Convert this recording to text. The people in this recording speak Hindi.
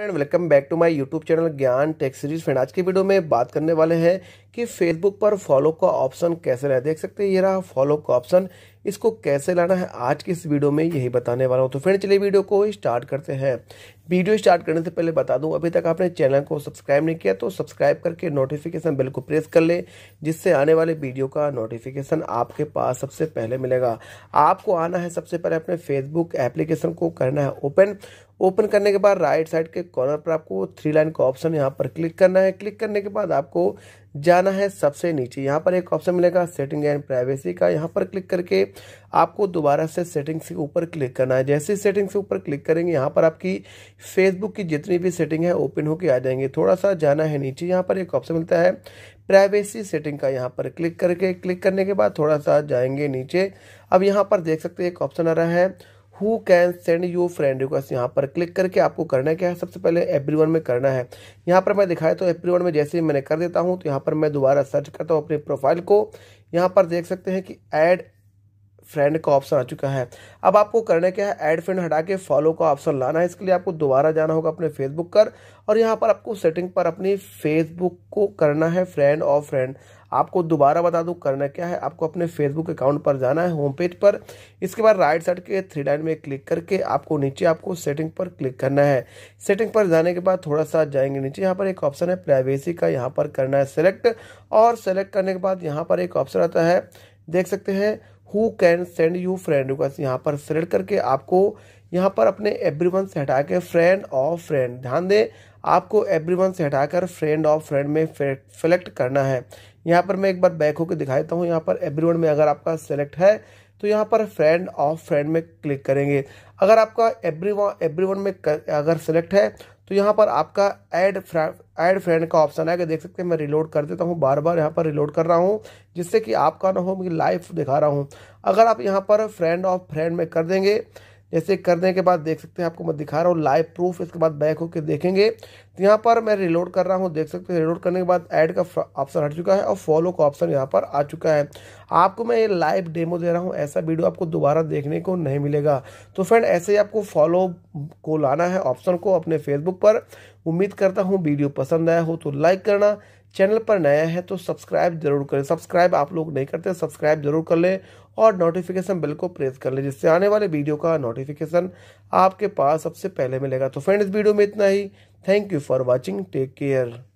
friend welcome back to my YouTube channel Gyan tech series friend आज के वीडियो में बात करने वाले हैं कि फेसबुक पर फॉलो का ऑप्शन कैसे रहे देख सकते हैं ये रहा फॉलो का ऑप्शन इसको कैसे लाना है आज की इस वीडियो में यही बताने वाला हूँ तो फ्रेंड चलिए वीडियो को स्टार्ट करते हैं वीडियो स्टार्ट करने से पहले बता दूं अभी तक आपने चैनल को सब्सक्राइब नहीं किया तो सब्सक्राइब करके नोटिफिकेशन बेल को प्रेस कर ले जिससे आने वाले वीडियो का नोटिफिकेशन आपके पास सबसे पहले मिलेगा आपको आना है सबसे पहले अपने फेसबुक एप्लीकेशन को करना है ओपन ओपन करने के बाद राइट साइड के कॉर्नर पर आपको थ्री लाइन का ऑप्शन यहाँ पर क्लिक करना है क्लिक करने के बाद आपको जाना है सबसे नीचे यहाँ पर एक ऑप्शन मिलेगा सेटिंग एंड प्राइवेसी का यहाँ पर क्लिक करके आपको दोबारा से सेटिंग्स के ऊपर क्लिक करना है जैसे सेटिंग्स के ऊपर क्लिक करेंगे यहाँ पर आपकी फेसबुक की जितनी भी सेटिंग है ओपन होकर आ जाएंगे थोड़ा सा जाना है नीचे यहाँ पर एक ऑप्शन मिलता है प्राइवेसी सेटिंग का यहाँ पर क्लिक करके क्लिक करने के बाद थोड़ा सा जाएंगे नीचे अब यहाँ पर देख सकते हैं एक ऑप्शन आ रहा है who can send you friend request यहाँ पर क्लिक करके आपको करना क्या है सबसे पहले एवरी में करना है यहाँ पर मैं दिखाया तो एवरी में जैसे ही मैंने कर देता हूँ तो यहाँ पर मैं दोबारा सर्च करता हूँ अपनी प्रोफाइल को यहाँ पर देख सकते हैं कि एड फ्रेंड का ऑप्शन आ चुका है अब आपको करना क्या है ऐड फ्रेंड हटा के फॉलो का ऑप्शन लाना है इसके लिए आपको दोबारा जाना होगा अपने फेसबुक पर और यहाँ पर आपको सेटिंग पर अपनी फेसबुक को करना है फ्रेंड और फ्रेंड आपको दोबारा बता दूँ करना क्या है आपको अपने फेसबुक अकाउंट पर जाना है होम पेज पर इसके बाद राइट साइड के थ्री लाइन में क्लिक करके आपको नीचे आपको सेटिंग पर क्लिक करना है सेटिंग पर जाने के बाद थोड़ा सा जाएंगे नीचे यहाँ पर एक ऑप्शन है प्राइवेसी का यहाँ पर करना है सेलेक्ट और सेलेक्ट करने के बाद यहाँ पर एक ऑप्शन आता है देख सकते हैं who can send you friend request यहाँ पर सेलेक्ट करके आपको यहाँ पर अपने एवरीवन से हटा के फ्रेंड और फ्रेंड ध्यान दें आपको एवरीवन से हटाकर फ्रेंड और फ्रेंड में सेलेक्ट करना है यहाँ पर मैं एक बार बैक होकर दिखा देता हूँ यहाँ पर एवरीवन में अगर आपका सेलेक्ट है तो यहाँ पर फ्रेंड और फ्रेंड में क्लिक करेंगे अगर आपका एवरी एवरीवन में कर, अगर सेलेक्ट है तो यहाँ पर आपका ऐड ऐड फ्रेंड का ऑप्शन आएगा देख सकते हैं मैं रिलोड कर देता हूँ बार बार यहाँ पर रिलोड कर रहा हूँ जिससे कि आपका ना हो मैं लाइव दिखा रहा हूँ अगर आप यहाँ पर फ्रेंड ऑफ फ्रेंड में कर देंगे जैसे करने के बाद देख सकते हैं आपको मैं दिखा रहा हूँ लाइव प्रूफ इसके बाद बैक होकर देखेंगे तो यहाँ पर मैं रिलोड कर रहा हूँ देख सकते हैं रिलोड करने के बाद ऐड का ऑप्शन हट चुका है और फॉलो का ऑप्शन यहाँ पर आ चुका है आपको मैं ये लाइव डेमो दे रहा हूँ ऐसा वीडियो आपको दोबारा देखने को नहीं मिलेगा तो फ्रेंड ऐसे ही आपको फॉलो को लाना है ऑप्शन को अपने फेसबुक पर उम्मीद करता हूँ वीडियो पसंद आया हो तो लाइक करना चैनल पर नया है तो सब्सक्राइब जरूर करें सब्सक्राइब आप लोग नहीं करते सब्सक्राइब जरूर कर लें और नोटिफिकेशन बेल को प्रेस कर लें जिससे आने वाले वीडियो का नोटिफिकेशन आपके पास सबसे पहले मिलेगा तो फ्रेंड इस वीडियो में इतना ही thank you for watching take care